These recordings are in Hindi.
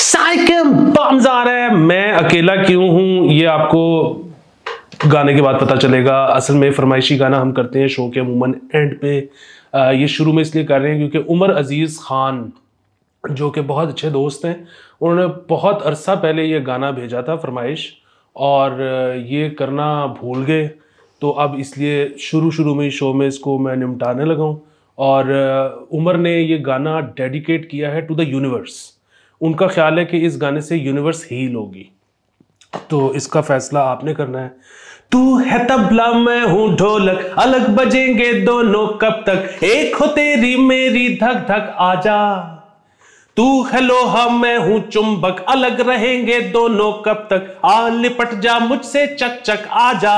साइकिल बम्स आ रहे हैं मैं अकेला क्यों हूं ये आपको गाने के बाद पता चलेगा असल में फरमाइशी गाना हम करते हैं शो के अमूमन एंड पे आ, ये शुरू में इसलिए कर रहे हैं क्योंकि उमर अजीज़ ख़ान जो कि बहुत अच्छे दोस्त हैं उन्होंने बहुत अरसा पहले ये गाना भेजा था फरमाइश और ये करना भूल गए तो अब इसलिए शुरू शुरू में शो में इसको मैं निमटाने लगा हूँ और उमर ने ये गाना डेडिकेट किया है टू द यूनिवर्स उनका ख्याल है कि इस गाने से यूनिवर्स हील होगी तो इसका फैसला आपने करना है तू है तबला मैं हूं ढोलक अलग बजेंगे दोनों कब तक एक हो तेरी मेरी धक धक आजा तू है लोहा मैं हूं चुंबक अलग रहेंगे दोनों कब तक आ लिपट जा मुझसे चक चक आजा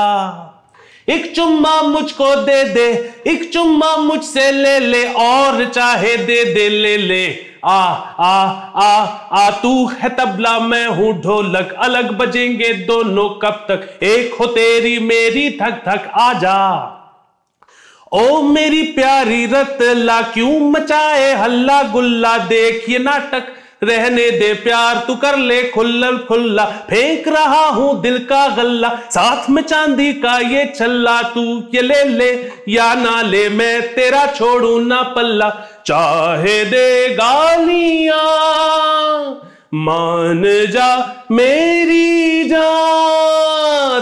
एक चुम्मा मुझको दे दे एक चुम्मा मुझसे ले ले और चाहे दे दे ले ले आ आ आ आ तू है तबला मैं हूं ढोलक अलग बजेंगे दोनों कब तक एक हो तेरी मेरी थक थक आ जा ओ मेरी प्यारी रतला क्यों मचाए हल्ला गुल्ला देखिए नाटक रहने दे प्यार तू कर ले खुल्ला खुल्ला फेंक रहा हूं दिल का गल्ला साथ में चांदी का ये छल्ला तू ये ले ले या ना ले मैं तेरा छोड़ू ना पल्ला चाहे दे गालिया मान जा मेरी जा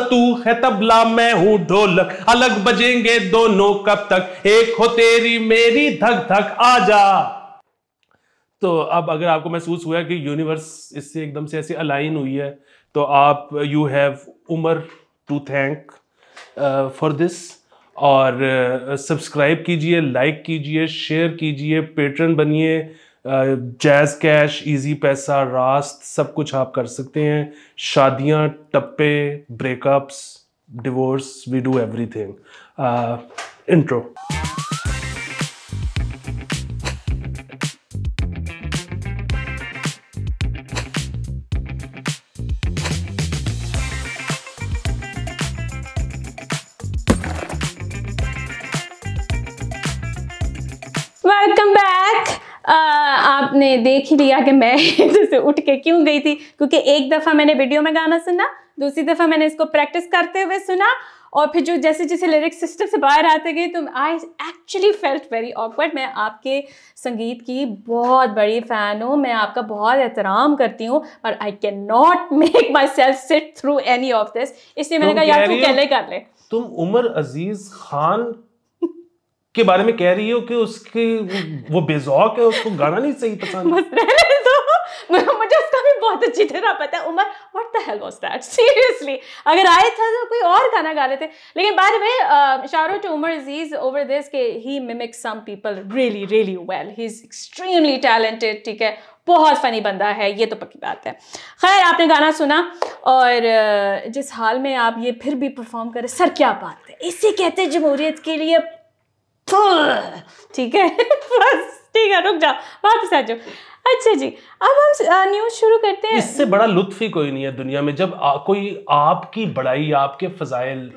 तू है तबला मैं हूं ढोलक अलग बजेंगे दोनों कब तक एक हो तेरी मेरी धक धक आजा तो अब अगर आपको महसूस हुआ कि यूनिवर्स इससे एकदम से ऐसे अलाइन हुई है तो आप you have Umar to thank for this और सब्सक्राइब uh, कीजिए लाइक कीजिए शेयर कीजिए पेटर्न बनिए जैज़ कैश इजी पैसा रास्त सब कुछ आप कर सकते हैं शादियां टप्पे breakups divorce we do everything intro welcome back uh, आपने देख ही लिया कि मैं जैसे उठ के क्यों गई थी क्योंकि एक दफ़ा मैंने वीडियो में गाना सुना दूसरी दफ़ा मैंने इसको प्रैक्टिस करते हुए सुना और फिर जो जैसे जैसे लिरिक्स सिस्टम से बाहर आते गए तो I actually felt very awkward मैं आपके संगीत की बहुत बड़ी फ़ैन हूँ मैं आपका बहुत एहतराम करती हूँ और I can not make myself sit through any of this इसलिए मैंने कहा यार तू कहले कर ले तुम उमर अजीज़ खान के बारे में कह रही हो कि उसकी वो बेजौक है उसको गाना नहीं सही पसंद तो मुझे उसका भी बहुत अच्छी तरह पता है Umar what the hell was that seriously अगर आए थे तो कोई और गाना गा लेते लेकिन बाद में Shahrukh to Umar Aziz over this के he mimic some people really really well he is extremely talented ठीक है बहुत फ़नी बंदा है ये तो पक्की बात है खैर आपने गाना सुना और uh, जिस हाल में आप ये फिर भी परफॉर्म करें सर क्या बात है इसे कहते हैं जमहूरियत के लिए ठीक है बस ठीक है रुक जाओ वापस आ जाओ अच्छा जी अब हम न्यूज़ शुरू करते हैं इससे बड़ा लुत्फ ही कोई नहीं है दुनिया में जब आ, कोई आपकी बड़ाई आपके फजाइल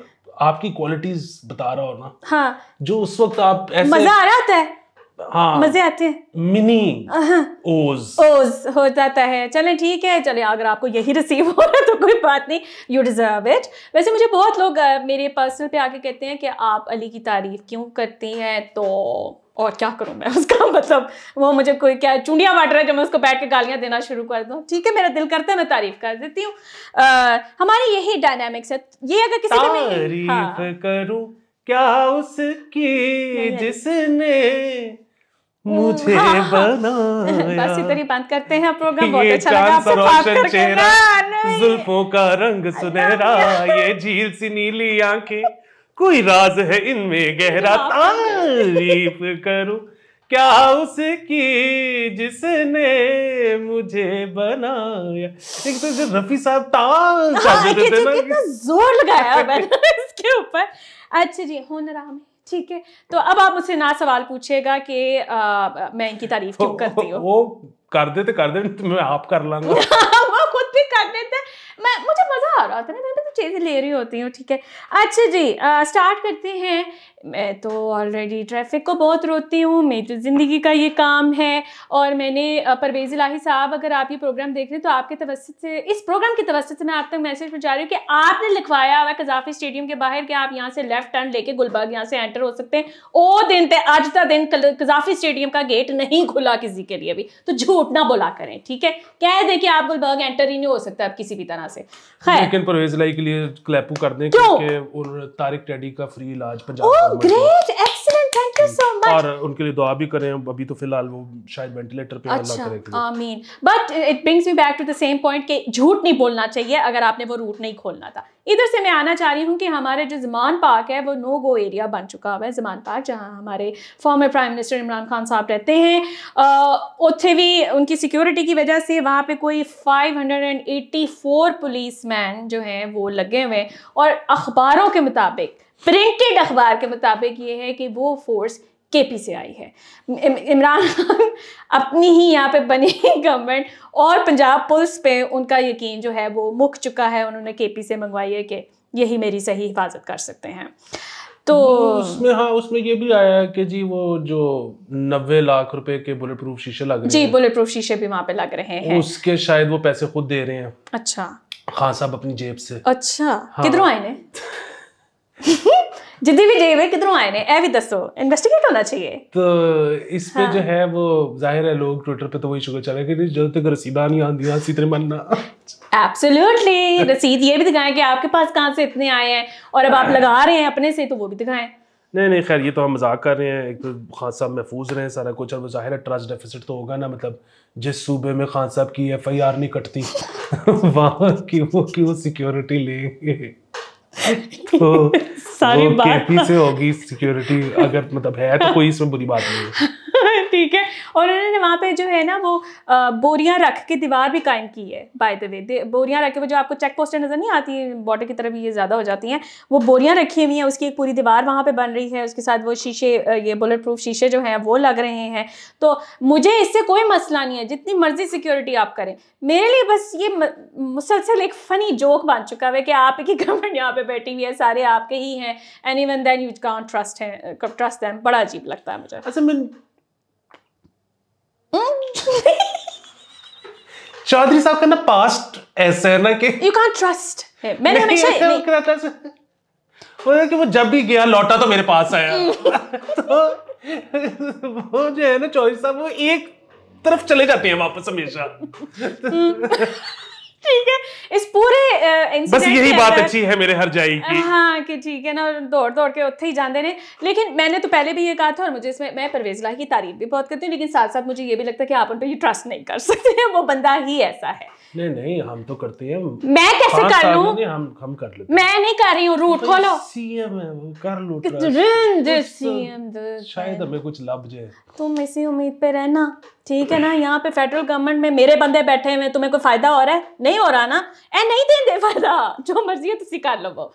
आपकी क्वालिटीज बता रहा हो ना हाँ जो उस वक्त आप ऐसे मजा आ रहा है हाँ मजे आते हैं मिनी ओज ओज हो जाता है चले ठीक है चले अगर आपको यही रिसीव हो रहा है तो कोई बात नहीं यू डिजर्व इट वैसे मुझे बहुत लोग मेरे पर्सनल पे आके कहते हैं कि आप अली की तारीफ क्यों करती हैं तो और क्या करूं मैं उसका मतलब वो मुझे कोई क्या चूंडियाँ बांट रहा है जब मैं उसको बैठ के गालियां देना शुरू कर दूं ठीक है मेरा दिल करता है मैं तारीफ कर देती हूँ हमारी यही डायनामिक्स है ये अगर किसी तारीफ हाँ। करूं क्या उसकी जिसने मुझे हाँ, हाँ, हाँ, बनाया बस इतनी बात करते हैं प्रोग्राम बहुत अच्छा लगा आपसे बात करके चेहरा जुल्फों का रंग सुनहरा ये झील सी नीली आंखें कोई राज है इनमें गहरा हाँ। तारीफ करूं क्या उसकी जिसने मुझे बनाया एक तो रफी साहब ताल हाँ, कितना जोर लगाया इसके ऊपर अच्छा जी होनराम है ठीक है तो अब आप मुझसे ना सवाल पूछेगा कि मैं इनकी तारीफ क्यों करती हूँ वो कर देते तो कर देते तो मैं आप कर लाऊंगा वो खुद भी कर देते मैं मुझे मजा आ रहा था ना चीज़ें ले रही होती हूँ ठीक है अच्छा जी आ, स्टार्ट करते हैं मैं तो ऑलरेडी ट्रैफिक को बहुत रोती हूँ मेरी तो ज़िंदगी का ये काम है और मैंने परवेज़ लाही साहब अगर आप ये प्रोग्राम देख रहे हैं तो आपके तवस्त से इस प्रोग्राम की तवस्त से मैं आप तक मैसेज पहुँचा रही हूँ कि आपने लिखवाया हुआ कजाफी स्टेडियम के बाहर कि आप यहाँ से लेफ्ट टर्न लेके गुलबाग यहाँ से एंटर हो सकते हैं ओ दिन थे आज का दिन कजाफी स्टेडियम का गेट नहीं खुला किसी के लिए अभी तो झूठ ना बोला करें ठीक है कह दे कि आप गुलबाग एंटर ही नहीं हो सकता आप किसी भी तरह से खैर लेकिन परवेज लाई के लिए क्लैपू कर दें क्योंकि तारिक टेडी का फ्री इलाज Punjab great thank you so much और उनके लिए दुआ भी करें अभी तो फिलहाल वो शायद वेंटिलेटर पे अल्लाह अच्छा, करे आमीन but it brings me back to the same point कि झूठ नहीं बोलना चाहिए अगर आपने वो रूट नहीं खोलना था इधर से मैं आना चाह रही हूँ कि हमारे जो जमान पार्क है वो नो गो एरिया बन चुका हुआ है जमान पार्क जहाँ हमारे former prime minister Imran Khan साहब रहते हैं उत्थे भी उनकी सिक्योरिटी की वजह से वहाँ पे कोई 584 पुलिस मैन जो हैं वो लगे हुए हैं और अखबारों के मुताबिक प्रिंटेड अखबार के मुताबिक ये है कि वो फोर्स केपी से आई है इमरान खान अपनी ही यहाँ पे बनी गवर्नमेंट और पंजाब पुलिस पे उनका यकीन जो है वो मुक चुका है उन्होंने केपी से मंगवाई है कि यही मेरी सही हिफाजत कर सकते हैं तो उसमें हाँ उसमें ये भी आया कि जी वो जो नब्बे लाख रुपए के बुलेट प्रूफ शीशे लग रहे जी बुलेट प्रूफ शीशे भी वहाँ पे लग रहे हैं उसके शायद वो पैसे खुद दे रहे हैं अच्छा खान साहब अपनी जेब से अच्छा हाँ। किधरों आए ने जितनी भी जेब है किधरों आए ने ऐ भी दसो इन्वेस्टिगेट होना चाहिए तो इस पे हाँ। जो है वो जाहिर है लोग ट्विटर पे तो वही शुगर चला कि जब तक रसीद नहीं आंदी हाथ सीधे मरना एब्सोल्युटली रसीद ये भी दिखाएं कि आपके पास कहां से इतने आए हैं और अब आप हाँ। लगा रहे हैं अपने से तो वो भी दिखाएं नहीं नहीं खैर ये तो हम मजाक कर रहे हैं एक तो खान साहब महफूज रहे हैं सारा कुछ और वो जाहिर है ट्रस्ट डेफिसिट तो होगा ना मतलब जिस सूबे में खान साहब की एफआईआर नहीं कटती वहाँ की वो क्यों सिक्योरिटी लेंगे तो सारी बात से होगी सिक्योरिटी अगर मतलब है तो कोई इसमें बुरी बात नहीं है और उन्होंने वहाँ पे जो है ना वो बोरियाँ रख के दीवार भी कायम की है बाय द वे बोरियाँ रख के वो जो आपको चेक पोस्टें नज़र नहीं आती है बॉर्डर की तरफ ये ज़्यादा हो जाती हैं वो बोरियाँ रखी हुई हैं उसकी एक पूरी दीवार वहाँ पर बन रही है उसके साथ वो शीशे ये बुलेट प्रूफ शीशे जो हैं वो लग रहे हैं तो मुझे इससे कोई मसला नहीं है जितनी मर्जी सिक्योरिटी आप करें मेरे लिए बस ये मुसलसल एक फ़नी जोक बन चुका है कि आप ही गवर्नमेंट यहाँ पर बैठी हुई है सारे आपके ही हैं anyone then you can't trust है ट्रस्ट है बड़ा अजीब लगता है मुझे अच्छा मैं चौधरी साहब का ना पास्ट ऐसा है ना कि यू कान ट्रस्ट मैंने हमेशा नहीं कि वो जब भी गया लौटा तो मेरे पास आया हम्म। तो वो जो है ना चौधरी साहब वो एक तरफ चले जाते हैं वापस हमेशा हम्म। ठीक है इस पूरे बस यही बात अच्छी है मेरे हर जाई की हाँ कि ठीक है ना दौड़ दौड़ के उत्थे ही जाते ने लेकिन मैंने तो पहले भी ये कहा था और मुझे इसमें मैं परवेज लाही की तारीफ भी बहुत करती हूँ लेकिन साथ साथ मुझे ये भी लगता है कि आप उन पर ट्रस्ट नहीं कर सकते हैं वो बंदा ही ऐसा है नहीं नहीं हम तो करते हैं मैं कैसे कर लूं हम हम कर लेते मैं नहीं कर रही हूँ रूट तो खोलो सीएम है वो कर लूट सीएम शायद हमें कुछ लाभ जाए तुम इसी उम्मीद पे रहना ठीक है ना यहाँ पे फेडरल गवर्नमेंट में मेरे बंदे बैठे हुए तुम्हें कोई फायदा हो रहा है नहीं नहीं हो रहा ना ए नहीं देंगे फायदा जो मर्जी है तुम तो कर लो वो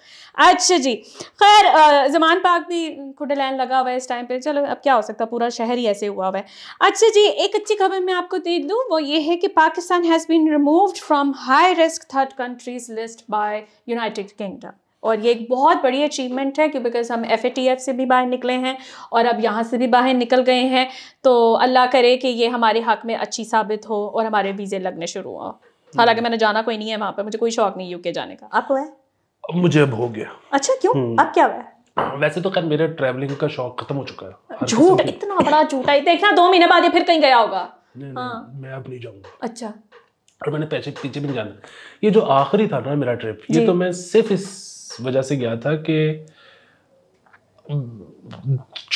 अच्छा जी खैर जमान पाक भी खुडे लाइन लगा हुआ है इस टाइम पे चलो अब क्या हो सकता है पूरा शहर ही ऐसे हुआ हुआ है अच्छा जी एक अच्छी खबर मैं आपको दे दूँ वो ये है कि Pakistan has been removed from high risk third countries list by United Kingdom और ये एक बहुत बड़ी अचीवमेंट है क्यों बिकॉज हम एफ से भी बाहर निकले हैं और अब यहाँ से भी बाहर निकल गए हैं तो अल्लाह करे कि ये हमारे हक में अच्छी साबित हो और हमारे वीज़े लगने शुरू हों हालांकि मैंने जाना कोई नहीं है वहाँ पे मुझे कोई शौक नहीं यूके जाने का आपको है मुझे अब हो गया अच्छा क्यों हम्म। अब क्या हुआ वैसे तो खैर मेरे ट्रैवलिंग का शौक खत्म हो चुका है झूठ इतना बड़ा झूठ है देखना दो महीने बाद ये फिर कहीं गया होगा हाँ। मैं अब नहीं जाऊंगा अच्छा और मैंने पैसे पीछे भी नहीं जाना ये जो आखिरी था ना मेरा ट्रिप ये तो मैं सिर्फ इस वजह से गया था कि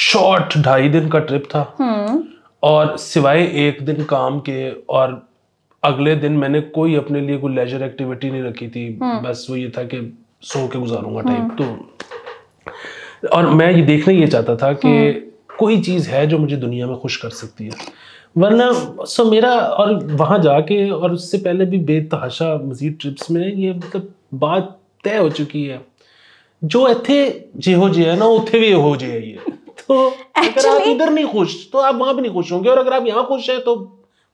शॉर्ट ढाई दिन का ट्रिप था हम्म। और सिवाय एक दिन काम के और अगले दिन मैंने कोई अपने लिए कोई लेजर एक्टिविटी नहीं रखी थी हम्म। बस वो ये था कि सो के गुजारूंगा टाइम हम्म। तो और मैं ये देखना ये चाहता था कि हम्म। कोई चीज़ है जो मुझे दुनिया में खुश कर सकती है वरना सो मेरा और वहां जाके और उससे पहले भी बेतहाशा मजीद ट्रिप्स में ये मतलब बात तय हो चुकी है जो इतने जे हो जे है ना उथे भी हो जे है ये तो Actually, अगर आप इधर नहीं खुश तो आप वहां भी नहीं खुश होंगे और अगर आप यहाँ खुश हैं तो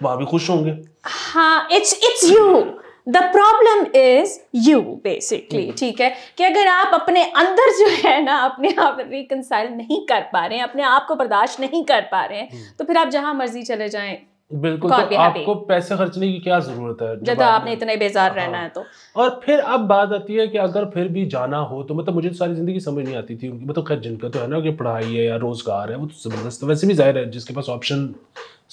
वहां भी खुश होंगे हाँ it's it's you the problem is you basically ठीक है कि अगर आप अपने अंदर जो है ना अपने आप रिकनसाइल नहीं कर पा रहे हैं अपने आप को बर्दाश्त नहीं कर पा रहे हैं hmm. तो फिर आप जहां मर्जी चले जाएं बिल्कुल तो आपको पैसे खर्चने की क्या जरूरत है जब आपने इतना बेजार हाँ। रहना है तो और फिर अब बात आती है कि अगर फिर भी जाना हो तो मतलब मुझे तो सारी जिंदगी समझ नहीं आती थी उनकी मतलब खैर जिनका तो है ना कि पढ़ाई है या रोजगार है वो तो जबरदस्त वैसे भी जाहिर है जिसके पास ऑप्शन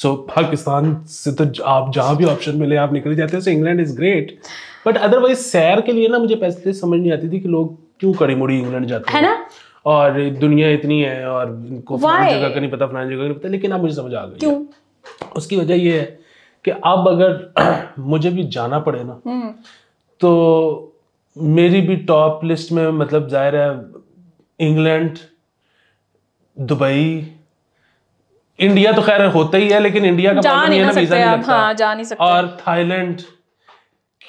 सो पाकिस्तान से तो आप जहाँ भी ऑप्शन मिले आप निकल जाते हैं so England is great but otherwise सैर के लिए ना मुझे पैसे समझ नहीं आती थी कि लोग क्यों कड़ी मुड़ी इंग्लैंड जाते हैं और दुनिया इतनी है और इनको जगह का नहीं पता फलानी जगह का नहीं पता लेकिन अब मुझे समझ आ गई क्यों उसकी वजह ये है कि अब अगर मुझे भी जाना पड़े ना हम्म। तो मेरी भी टॉप लिस्ट में मतलब जाहिर है इंग्लैंड दुबई इंडिया तो खैर होता ही है लेकिन इंडिया का जा नहीं, नहीं, नहीं सकते आप हाँ जा नहीं सकते और थाईलैंड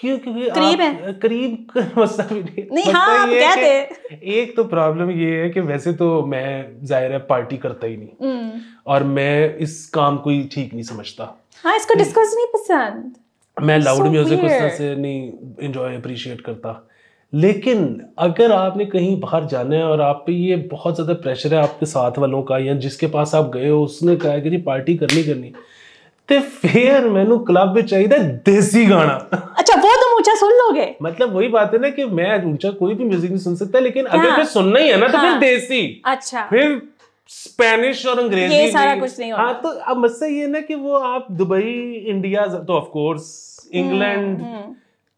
करीब है करीब नहीं नहीं हाँ आप एक तो प्रॉब्लम ये है कि वैसे तो मैं जाहिर है पार्टी करता ही नहीं हम्म। और मैं इस काम को ही ठीक नहीं समझता हाँ इसको डिस्कस नहीं पसंद मैं लाउड म्यूजिक उस तरह से नहीं एंजॉय अप्रिशिएट करता लेकिन अगर आपने कहीं बाहर जाना है और आप पे ये बहुत ज़्यादा प्रेशर है आपके साथ वालों का या जिसके पास आप गए हो उसने कहा है कि जी पार्टी करनी करनी ਤੇ फिर मैं क्लब में चाहिए देसी गाना अच्छा वो तुम तो ऊंचा सुन लोगे मतलब वही बात है ना कि मैं ऊंचा कोई भी म्यूजिक नहीं सुन सकता लेकिन हाँ, अगर मैं सुनना ही है ना तो फिर हाँ। देसी अच्छा फिर स्पेनिश और अंग्रेजी ये सारा कुछ नहीं हाँ, होगा हाँ तो अब मसला ये ना कि वो आप दुबई इंडिया तो ऑफकोर्स हम्म, इंग्लैंड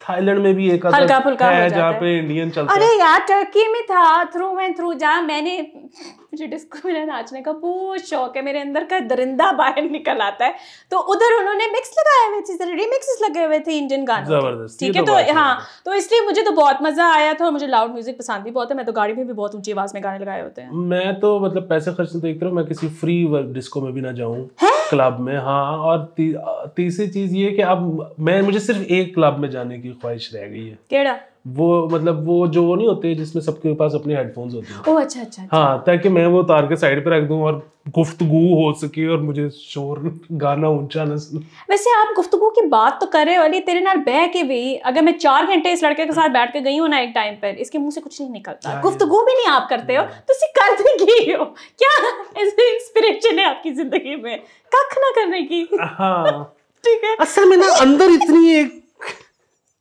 थाईलैंड में भी एक हल्का फुल्का है जहाँ पे इंडियन चलता अरे यार टर्की में था थ्रू एंड थ्रू जहाँ मैंने मुझे डिस्को में नाचने का बहुत शौक है मेरे अंदर का दरिंदा बाहर निकल आता है तो उधर उन्होंने मिक्स लगाए हुए थे रिमिक्स लगे हुए थे इंडियन गाने जबरदस्त ठीक है तो, तो हाँ तो इसलिए मुझे तो बहुत मजा आया था और मुझे लाउड म्यूजिक पसंद भी बहुत है मैं तो गाड़ी में भी बहुत ऊंची आवाज में गाने लगाए होते हैं मैं तो मतलब पैसे खर्च तो एक तरफ मैं किसी फ्री डिस्को में भी ना जाऊँ क्लब में हाँ और ती, तीसरी चीज ये कि अब मैं मुझे सिर्फ एक क्लब में जाने की ख्वाहिश रह गई है केड़ा वो मतलब वो जो वो नहीं होते जिसमें सबके पास अपने हेडफोन्स होते हैं ओ अच्छा, अच्छा अच्छा हाँ ताकि मैं वो तार के साइड पे रख दूँ और गुफ्तगु हो सके और मुझे शोर गाना ऊंचा ना सुन वैसे आप गुफ्तगु की बात तो कर रहे हो अली तेरे नाल बह के भी अगर मैं चार घंटे इस लड़के के साथ बैठ के गई हूँ ना एक टाइम पर इसके मुंह से कुछ नहीं निकलता हाँ, गुफ्तगु तो भी नहीं आप करते हो तो कर की हो क्या ऐसे इंस्पिरेशन है आपकी जिंदगी में कख ना करने की हाँ ठीक है असल में ना अंदर इतनी एक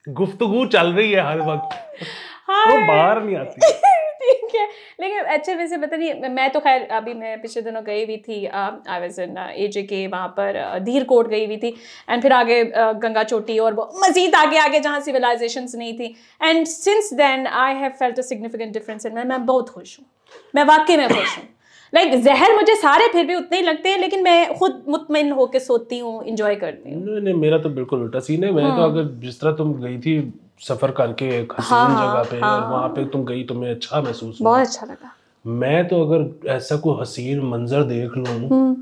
गुफ्तगु चल रही है हर वक्त हाँ वो बाहर नहीं आती ठीक है लेकिन अच्छे वैसे पता नहीं मैं तो खैर अभी मैं पिछले दिनों गई हुई थी आई वॉज इन ए जे के वहाँ पर धीर कोट गई हुई थी एंड फिर आगे गंगा चोटी और वो मजीद आगे आगे जहाँ सिविलाइजेशन नहीं थी and since then I have felt a significant difference in मैं मैं बहुत खुश हूँ मैं वाकई में खुश हूँ लाइक like, जहर मुझे सारे फिर भी उतने ही लगते हैं लेकिन मैं खुद मुतमिन होकर सोती हूँ इंजॉय करती हूँ नहीं नहीं मेरा तो बिल्कुल उल्टा सीन है मैं तो हाँ। अगर जिस तरह तुम गई थी सफर करके एक हसीन हाँ, जगह पे हाँ, और वहाँ पे तुम गई तुम्हें अच्छा महसूस बहुत अच्छा लगा मैं तो अगर ऐसा कोई हसीन मंजर देख लू हम्म।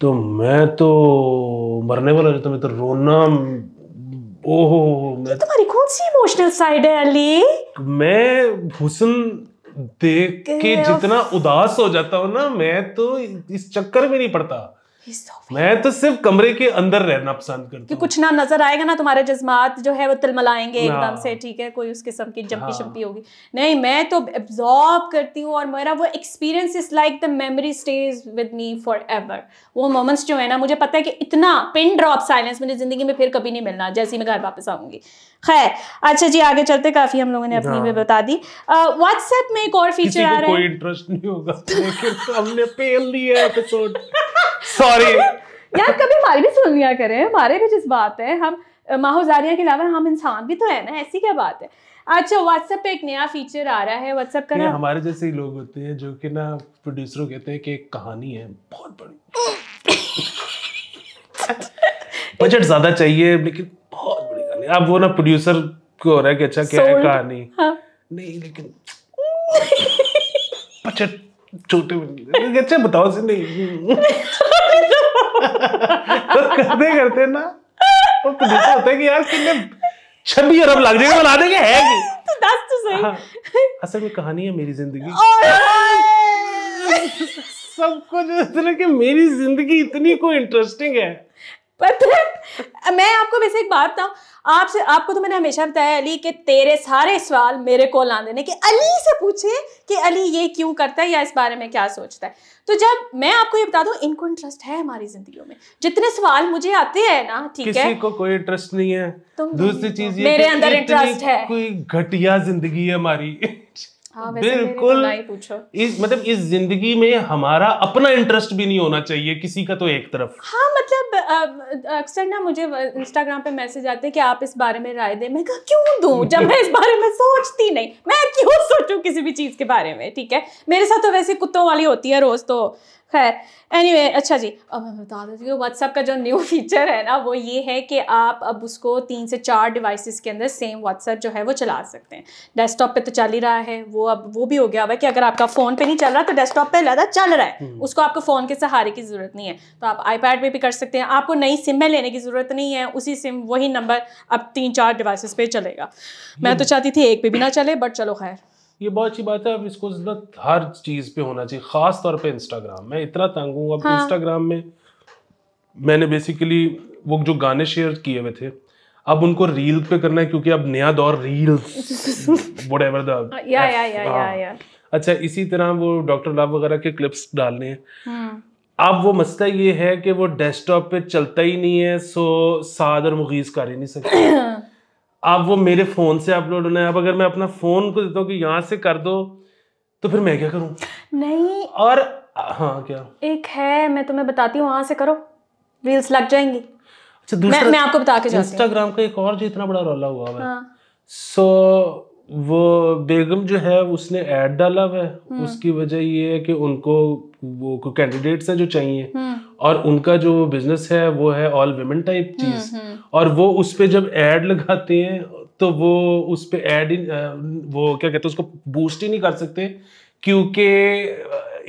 तो मैं तो मरने वाला रहता मैं तो रोना ओहो तो मैं तुम्हारी कौन सी इमोशनल साइड है अली मैं हुसन देख के जितना उदास हो जाता हूँ ना मैं तो इस चक्कर में नहीं पड़ता मैं तो सिर्फ कमरे के अंदर रहना पसंद करता कि कुछ ना नजर आएगा ना तुम्हारे जज्बात जो है वो तिलमलाएंगे हाँ। एकदम से ठीक है कोई उस किस्म की जम्पी शम्पी हाँ। शंपी होगी नहीं मैं तो एब्जॉर्ब करती हूँ और मेरा वो experience is like the memory stage with me forever वो मोमेंट्स जो है ना मुझे पता है कि इतना पिन ड्रॉप साइलेंस मुझे जिंदगी में फिर कभी नहीं मिलना जैसे मैं घर वापस आऊंगी खैर अच्छा जी आगे चलते काफी हम लोगों ने अपनी में हाँ। बता दी व्हाट्सएप में एक और फीचर आ रहा है इंटरेस्ट नहीं होगा हमने पेल लिया एपिसोड सॉरी यार कभी हमारी भी सुन लिया करें हमारे भी जिस बात है हम माहौजारिया के अलावा हम इंसान भी तो है ना ऐसी क्या बात है अच्छा व्हाट्सएप पे एक नया फीचर आ रहा है व्हाट्सएप का ना हमारे जैसे ही लोग होते हैं जो कि ना प्रोड्यूसरों कहते हैं कि एक कहानी है बहुत बड़ी बजट ज्यादा चाहिए लेकिन बहुत बड़ी कहानी अब वो ना प्रोड्यूसर को हो रहा है कि अच्छा क्या है कहानी हाँ। नहीं लेकिन बजट छोटे अच्छा बताओ से नहीं तो करते करते ना वो प्रोड्यूसर होता है कि यार कितने छब्बीस अरब बना देंगे है कि तो हाँ। असल में कहानी है मेरी जिंदगी सब कुछ कि मेरी जिंदगी इतनी को इंटरेस्टिंग है मैं आपको वैसे एक बात बताऊं आपसे आपको तो मैंने हमेशा बताया अली कि तेरे सारे सवाल मेरे को ला देने कि अली से पूछे कि अली ये क्यों करता है या इस बारे में क्या सोचता है तो जब मैं आपको ये बता दूं इनको इंटरेस्ट है हमारी जिंदगी में जितने सवाल मुझे आते हैं ना ठीक है किसी को कोई इंटरेस्ट नहीं है दूसरी चीज मेरे अंदर इंटरेस्ट है कोई घटिया जिंदगी है हमारी हाँ, बिल्कुल इस मतलब इस जिंदगी में हमारा अपना इंटरेस्ट भी नहीं होना चाहिए किसी का तो एक तरफ हाँ मतलब अक्सर ना मुझे इंस्टाग्राम पे मैसेज आते हैं कि आप इस बारे में राय दें मैं कहा क्यों दूं जब मैं इस बारे में सोचती नहीं मैं क्यों सोचूं किसी भी चीज के बारे में ठीक है मेरे साथ तो वैसे कुत्तों वाली होती है रोज तो खैर एनी anyway, अच्छा जी अब मैं बता देती हूँ व्हाट्सअप का जो न्यू फीचर है ना वो ये है कि आप अब उसको तीन से चार डिवाइसेस के अंदर सेम व्हाट्सअप जो है वो चला सकते हैं डेस्कटॉप पे तो चल ही रहा है वो अब वो भी हो गया हुआ कि अगर आपका फ़ोन पे नहीं चल रहा तो डेस्कटॉप पे लादा चल रहा है हम्म। उसको आपको फ़ोन के सहारे की ज़रूरत नहीं है तो आप आई पे भी कर सकते हैं आपको नई सिम में लेने की ज़रूरत नहीं है उसी सिम वही नंबर अब तीन चार डिवाइस पर चलेगा मैं तो हम्म। चाहती थी एक पे भी ना चले बट चलो खैर ये बहुत अच्छी बात है अब इसको हर चीज पे होना चाहिए खास तौर पे इंस्टाग्राम मैं इतना तंग हूँ अब हाँ। इंस्टाग्राम में मैंने बेसिकली वो जो गाने शेयर किए हुए थे अब उनको रील पे करना है क्योंकि अब नया दौर रील्स वट एवर द अच्छा इसी तरह वो डॉक्टर लाभ वगैरह के क्लिप्स डालने हैं हाँ। अब वो मसला ये है कि वो डेस्कटॉप पे चलता ही नहीं है सो साद और मुगीज कर ही नहीं सकते अब वो मेरे फ़ोन से अपलोड होना है अब अगर मैं अपना फ़ोन को देता हूँ कि यहाँ से कर दो तो फिर मैं क्या करूँ नहीं और हाँ क्या एक है मैं तुम्हें बताती हूँ वहां से करो रील्स लग जाएंगी अच्छा मैं, मैं आपको बता के इंस्टाग्राम का एक और जो इतना बड़ा रोला हुआ है हाँ। सो so, वो बेगम जो है उसने ऐड डाला हुआ है हम्म। उसकी वजह ये है कि उनको वो कैंडिडेट्स हैं जो चाहिए हम्म। और उनका जो बिजनेस है वो है ऑल वेमेन टाइप चीज और वो उस पर जब एड लगाते हैं तो वो उस पर ऐड वो क्या कहते हैं उसको बूस्ट ही नहीं कर सकते क्योंकि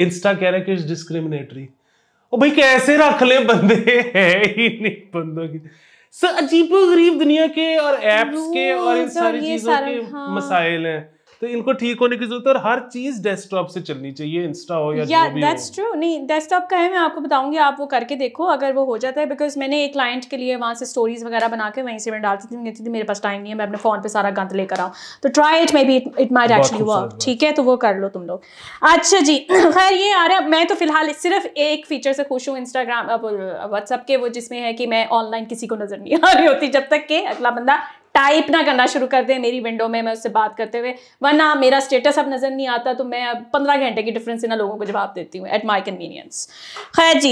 इंस्टा कह रहा है कि डिस्क्रिमिनेटरी ओ भाई कैसे रख ले बंदे है ही नहीं बंदों की सर अजीबो गरीब दुनिया के और एप्स के और इन सारी चीजों के हाँ। मसाइल हैं तो इनको ठीक होने की जरूरत है और हर चीज डेस्कटॉप से चलनी चाहिए इंस्टा हो या yeah, जो भी हो ट्रू नहीं डेस्कटॉप का है मैं आपको बताऊंगी आप वो करके देखो अगर वो हो जाता है बिकॉज मैंने एक क्लाइंट के लिए वहाँ से स्टोरीज वगैरह बना के वहीं से मैं डालती थी कहती थी मेरे पास टाइम नहीं है मैं अपने फ़ोन पर सारा गंद लेकर आऊँ तो try it maybe it might actually work ठीक है तो वो कर लो तुम लोग अच्छा जी खैर ये आ रहा मैं तो फिलहाल सिर्फ एक फीचर से खुश हूँ इंस्टाग्राम व्हाट्सअप के वो जिसमें है कि मैं ऑनलाइन किसी को नज़र नहीं आ रही होती जब तक कि अगला बंदा टाइप ना करना शुरू कर दे मेरी विंडो में मैं उससे बात करते हुए वरना मेरा स्टेटस अब नज़र नहीं आता तो मैं अब पंद्रह घंटे की डिफरेंस इन लोगों को जवाब देती हूँ एट माई कन्वीनियंस खैर जी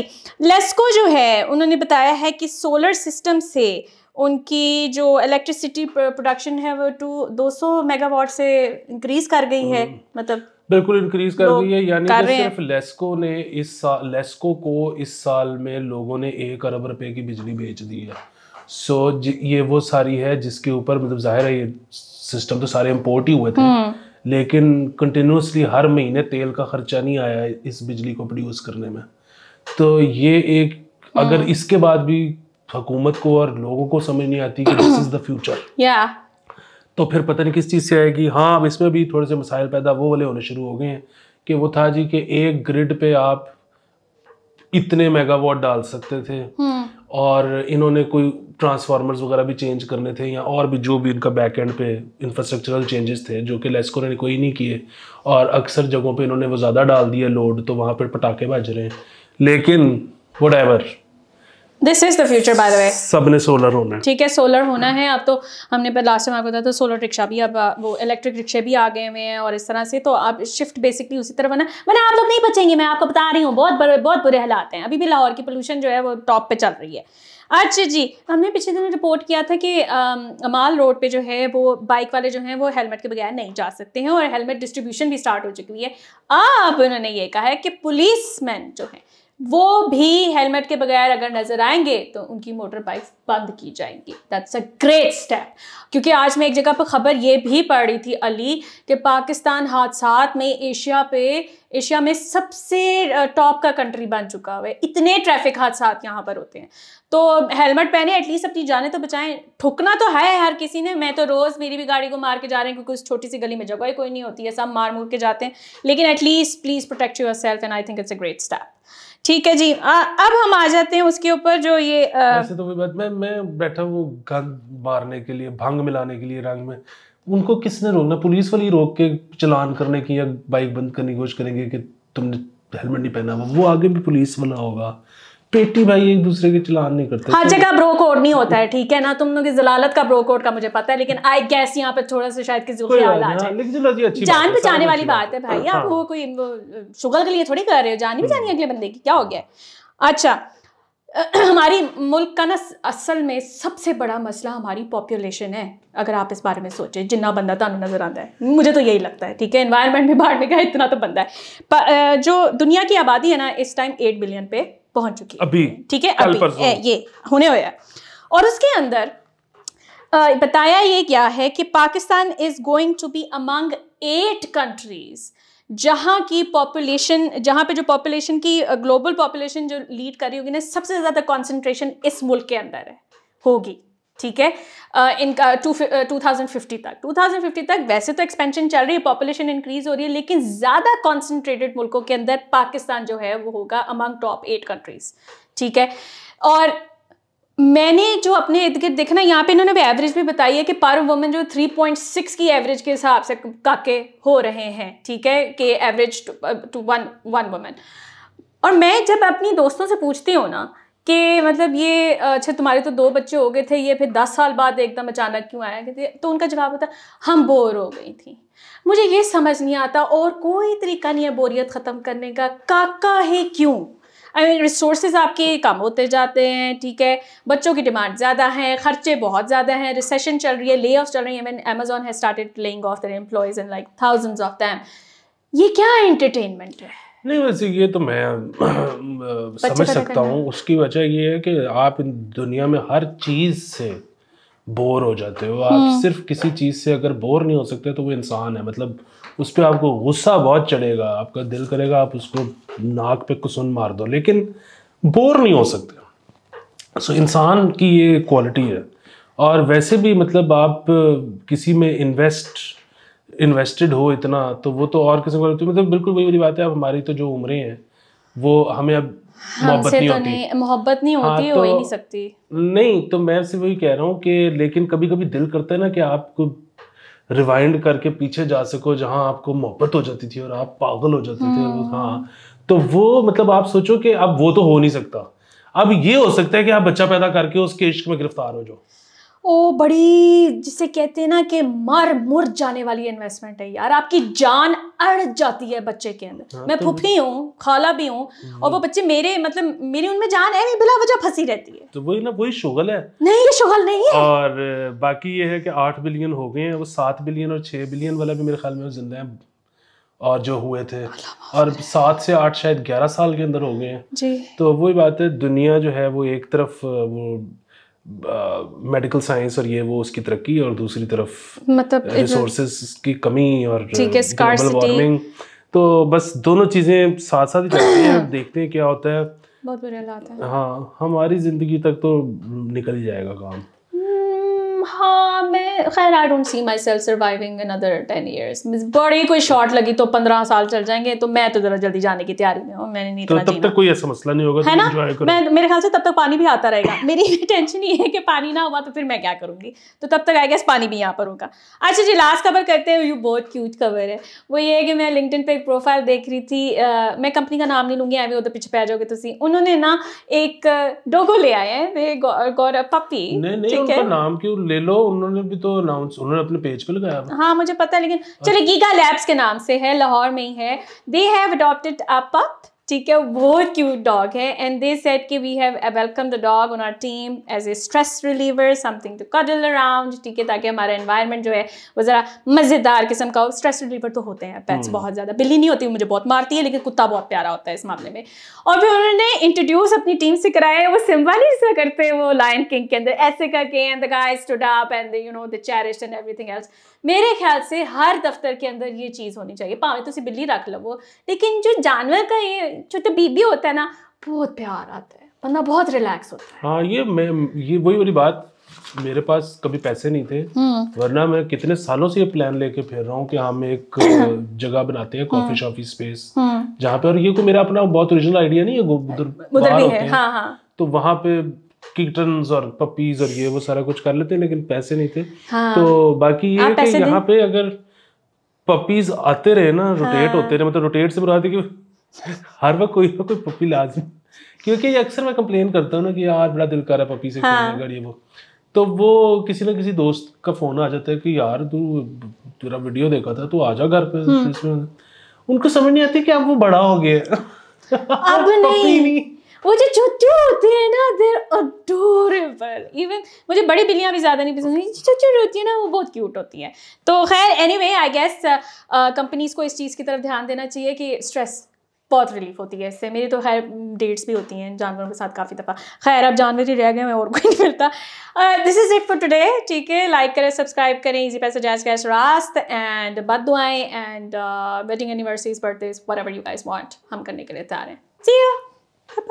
लेस्को जो है उन्होंने बताया है कि सोलर सिस्टम से उनकी जो इलेक्ट्रिसिटी प्रोडक्शन है वो टू 200 मेगावाट से इंक्रीज कर गई है हम्म। मतलब बिल्कुल इंक्रीज कर गई है यानी कि सिर्फ लेस्को ने इस साल लेस्को को इस साल में लोगों ने एक अरब रुपए की बिजली बेच दी है सो so, ये वो सारी है जिसके ऊपर मतलब जाहिर है ये सिस्टम तो सारे इम्पोर्ट ही हुए थे हम्म। लेकिन कंटिन्यूसली हर महीने तेल का खर्चा नहीं आया इस बिजली को प्रोड्यूस करने में तो ये एक हाँ। अगर इसके बाद भी हुकूमत को और लोगों को समझ नहीं आती कि दिस इज़ द फ्यूचर तो फिर पता नहीं किस चीज़ से आएगी हाँ अब इसमें भी थोड़े से मसाइल पैदा वो वाले होने शुरू हो गए हैं कि वो था जी कि एक ग्रिड पे आप इतने मेगावाट डाल सकते थे हम्म। और इन्होंने कोई ट्रांसफार्मर्स वगैरह भी चेंज करने थे या और भी जो भी इनका बैक एंड पे इंफ्रास्ट्रक्चरल चेंजेस थे जो कि लेस्को ने कोई नहीं किए और अक्सर जगहों पे इन्होंने वो ज़्यादा डाल दिया लोड तो वहाँ पर पटाखे बज रहे हैं लेकिन what this is the future by the way सबने सोलर होना है ठीक है सोलर होना है अब तो हमने पर लास्ट टाइम आपको बताया था सोलर रिक्शा भी अब वो इलेक्ट्रिक रिक्शे भी आ गए हुए हैं और इस तरह से तो आप शिफ्ट बेसिकली उसी तरह बना मैंने आप लोग नहीं बचेंगे मैं आपको बता रही हूँ बहुत बड़े बहुत बुरे हालात हैं अभी भी लाहौर की पोल्यूशन जो है वो टॉप पे चल रही है अच्छा जी हमने पिछले दिन रिपोर्ट किया था कि अमाल रोड पे जो है वो बाइक वाले जो हैं वो हेलमेट के बगैर नहीं जा सकते हैं और हेलमेट डिस्ट्रीब्यूशन भी स्टार्ट हो चुकी है अब उन्होंने ये कहा है कि पुलिसमैन जो हैं वो भी हेलमेट के बगैर अगर नजर आएंगे तो उनकी मोटर बाइक बंद की जाएंगी दैट्स अ ग्रेट स्टेप क्योंकि आज मैं एक जगह पर खबर ये भी पढ़ रही थी अली कि पाकिस्तान हादसा में एशिया पे एशिया में सबसे टॉप का कंट्री बन चुका हुआ है इतने ट्रैफिक हादसा यहाँ पर होते हैं तो हेलमेट पहने एटलीस्ट अपनी जाने तो बचाएं ठुकना तो है हर किसी ने मैं तो रोज़ मेरी भी गाड़ी को मार के जा रहे हैं क्योंकि उस छोटी सी गली में जगह ही कोई नहीं होती है सब मार मूर के जाते हैं लेकिन at least please protect yourself and I think it's a great step ठीक है जी आ, अब हम आ जाते हैं उसके ऊपर जो ये आ... ऐसे तो कोई बात मैं मैं बैठा वो गंद मारने के लिए भंग मिलाने के लिए रंग में उनको किसने रोकना पुलिस वाली रोक के चलान करने की या बाइक बंद करने की कोशिश करेंगे कि तुमने हेलमेट नहीं पहना हुआ वो आगे भी पुलिस वाला होगा पेटी भाई एक दूसरे के चलान नहीं करते हर जगह ब्रो कोड नहीं होता है ठीक है ना तुम लोग जलालत का ब्रो कोड का मुझे पता है लेकिन आई गैस यहाँ पे थोड़ा सा शायद किसी को ख्याल आ हाँ, जाए जान बचाने वाली बात है भाई आप हाँ। वो कोई शुगर के लिए थोड़ी कर रहे हो जान भी जानी अगले बंदे की क्या हो गया अच्छा हमारी मुल्क का ना असल में सबसे बड़ा मसला हमारी पॉपुलेशन है अगर आप इस बारे में सोचें जितना बंदा तो नज़र आता है मुझे तो यही लगता है ठीक है इन्वायरमेंट में बांटने का इतना तो बंदा है पर जो दुनिया की आबादी है ना इस टाइम एट बिलियन पे पहुंच चुकी अभी ठीक है अभी ए, ये होने हुआ और उसके अंदर आ, बताया ये क्या है कि Pakistan is going to be among eight countries जहाँ की पॉपुलेशन जहाँ पे जो पॉपुलेशन की ग्लोबल पॉपुलेशन जो लीड कर रही होगी ना सबसे ज़्यादा कॉन्सेंट्रेशन इस मुल्क के अंदर है होगी ठीक है इनका टू टू तक 2050 तक वैसे तो एक्सपेंशन चल रही है पॉपुलेशन इंक्रीज हो रही है लेकिन ज़्यादा कॉन्सेंट्रेटेड मुल्कों के अंदर पाकिस्तान जो है वो होगा अमंग टॉप एट कंट्रीज़ ठीक है और मैंने जो अपने इर्द गिर्द देखना यहाँ पे इन्होंने भी एवरेज भी बताई है कि पर वुमेन जो 3.6 की एवरेज के हिसाब से काके हो रहे हैं ठीक है कि average two one one women और मैं जब अपनी दोस्तों से पूछती हूँ ना कि मतलब ये अच्छा तुम्हारे तो दो बच्चे हो गए थे ये फिर दस साल बाद एकदम अचानक क्यों आया कहते तो उनका जवाब होता हम बोर हो गई थी मुझे ये समझ नहीं आता और कोई तरीका नहीं है बोरियत ख़त्म करने का काका है क्यों आई मीन रिसोर्स आपके कम होते जाते हैं ठीक है बच्चों की डिमांड ज़्यादा है खर्चे बहुत ज़्यादा हैं रिसेशन चल रही है ले ऑफ चल रही है मैंने Amazon has started laying off their employees in like thousands of them ये क्या इंटरटेनमेंट है नहीं वैसे ये तो मैं समझ सकता हूँ उसकी वजह ये है कि आप दुनिया में हर चीज़ से बोर हो जाते हो आप हम्म। सिर्फ किसी चीज़ से अगर बोर नहीं हो सकते तो वो इंसान है मतलब उस पर आपको गुस्सा बहुत चढ़ेगा आपका दिल करेगा आप उसको नाक पे कुसुन मार दो लेकिन बोर नहीं हो सकते सो इंसान की ये क्वालिटी है और वैसे भी मतलब आप किसी में इन्वेस्ट इन्वेस्टेड हो इतना तो वो तो और किस्म का तो मतलब बिल्कुल वही वाली बात है अब हमारी तो जो उम्रें हैं वो हमें अब तो मोहब्बत नहीं, होती मोहब्बत नहीं होती हो ही तो नहीं सकती नहीं तो मैं सिर्फ वही कह रहा हूँ कि लेकिन कभी कभी दिल करता है ना कि आपको रिवाइंड करके पीछे जा सको जहाँ आपको मोहब्बत हो जाती थी और आप पागल हो जाते थे हम्म। हाँ तो वो मतलब आप सोचो कि अब वो तो हो नहीं सकता अब ये हो सकता है कि आप बच्चा पैदा करके उसके इश्क में गिरफ्तार हो जाओ ओ बड़ी जिसे कहते हैं ना कि मर मुर जाने वाली इन्वेस्टमेंट है यार आपकी जान अड़ जाती है बच्चे के अंदर हाँ, मैं तो फूफी हूँ खाला भी हूँ हम्म। और वो बच्चे मेरे मतलब मेरी उनमें जान है बिला वजह फंसी रहती है तो वही ना वही शुगल है नहीं ये शुगल नहीं है और बाकी ये है कि आठ बिलियन हो गए हैं वो सात बिलियन और छः बिलियन वाला भी मेरे ख्याल में जिंदा है और जो हुए थे और सात से आठ शायद ग्यारह साल के अंदर हो गए हैं तो वही बात है दुनिया जो है वो एक तरफ वो मेडिकल साइंस और ये वो उसकी तरक्की और दूसरी तरफ मतलब रिसोर्सेज की कमी और ग्लोबल वार्मिंग तो बस दोनों चीज़ें साथ साथ ही चलती हैं देखते हैं क्या होता है बहुत बुरा हालात है हाँ हमारी ज़िंदगी तक तो निकल ही जाएगा काम हाँ मैं खैर I don't see myself surviving another ten years बड़ी कोई शॉर्ट लगी तो पंद्रह साल चल जाएंगे तो मैं तो जरा जल्दी जाने की तैयारी में हूँ मैंने नहीं तो तब तक कोई ऐसा मसला नहीं होगा है ना मैं मेरे ख्याल से तब तक पानी भी आता रहेगा मेरी टेंशन ये है कि पानी ना हुआ तो फिर मैं क्या करूँगी तो तब तक आएगा पानी भी यहाँ पर होगा अच्छा जी लास्ट खबर करते हैं यू बहुत क्यूट खबर है वो ये है कि मैं लिंकटन पर एक प्रोफाइल देख रही थी मैं कंपनी का नाम नहीं लूँगी एवं उधर पीछे पै जाओगे तुम तो उन्होंने ना एक डोगो ले आए हैं पप्पी नहीं नहीं उनका नाम क्यों ले लो उन्होंने भी तो अनाउंस उन्होंने अपने पेज पे लगाया हाँ मुझे पता है लेकिन चलिए गीगा लैब्स के नाम से है लाहौर में ही है दे हैव अडॉप्टेड अ पप ठीक है वो बहुत क्यूट डॉग है एंड दे सेट कि we have welcome the dog on our team as a stress reliever something to cuddle around ठीक है ताकि हमारा एनवायरनमेंट जो है वो ज़रा मज़ेदार किस्म का हो स्ट्रेस रिलीवर तो होते हैं पेट्स hmm. बहुत ज़्यादा बिल्ली नहीं होती मुझे बहुत मारती है लेकिन कुत्ता बहुत प्यारा होता है इस मामले में और फिर उन्होंने इंट्रोड्यूस अपनी टीम से कराया है वो सिम्बल ही से करते वो लाइन किंग के अंदर ऐसे करके and the guys to dap and you know the cherish and everything else मेरे ख्याल से हर दफ्तर के अंदर ये चीज़ होनी चाहिए भावें तुम तो बिल्ली रख लो लेकिन जो जानवर का ये जो तो बीबी होता है ना बहुत प्यार आता है बंदा बहुत रिलैक्स होता है हाँ ये मैं ये वही वाली बात मेरे पास कभी पैसे नहीं थे हम्म। वरना मैं कितने सालों से ये प्लान लेके फिर रहा हूँ कि हम एक जगह बनाते हैं कॉफी शॉफी स्पेस जहाँ पे और ये को मेरा अपना बहुत ओरिजिनल आइडिया नहीं है उधर बाहर होते हैं हाँ, हाँ। तो वहाँ पे किटन्स और पपीज और ये वो सारा कुछ कर लेते हैं लेकिन पैसे नहीं थे हाँ। तो बाकी ये कि यहाँ पे अगर पपीज आते रहे ना रोटेट हाँ। होते रहे मतलब रोटेट से बुरा कि हर वक्त कोई ना कोई पपी लाजमी क्योंकि अक्सर मैं कंप्लेन करता हूँ ना कि यार बड़ा दिल कर रहा है पपी से हाँ। ये वो तो वो किसी ना किसी दोस्त का फ़ोन आ जाता है कि यार तू तेरा वीडियो देखा था तू आ जा घर पे हम्म। उनको समझ नहीं आती कि अब वो बड़ा हो गया अब नहीं।, वो जो चुच्चू होते हैं ना देर अडोरेबल इवन मुझे बड़ी बिल्लियाँ भी ज़्यादा नहीं पसंद चुच्चू जो होती है ना वो बहुत क्यूट होती है तो खैर anyway I guess companies को इस चीज़ की तरफ ध्यान देना चाहिए कि स्ट्रेस बहुत रिलीफ होती है इससे मेरी तो खैर डेट्स भी होती हैं जानवरों के साथ काफ़ी दफ़ा खैर अब जानवर ही रह गए मैं और कोई नहीं मिलता this is it for today ठीक है लाइक करें सब्सक्राइब करें इजी पैसे जैस गैस रास्त एंड बद दुआएँ and wedding anniversaries birthdays whatever you guys want हम करने के लिए तैयार हैं जी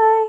बाय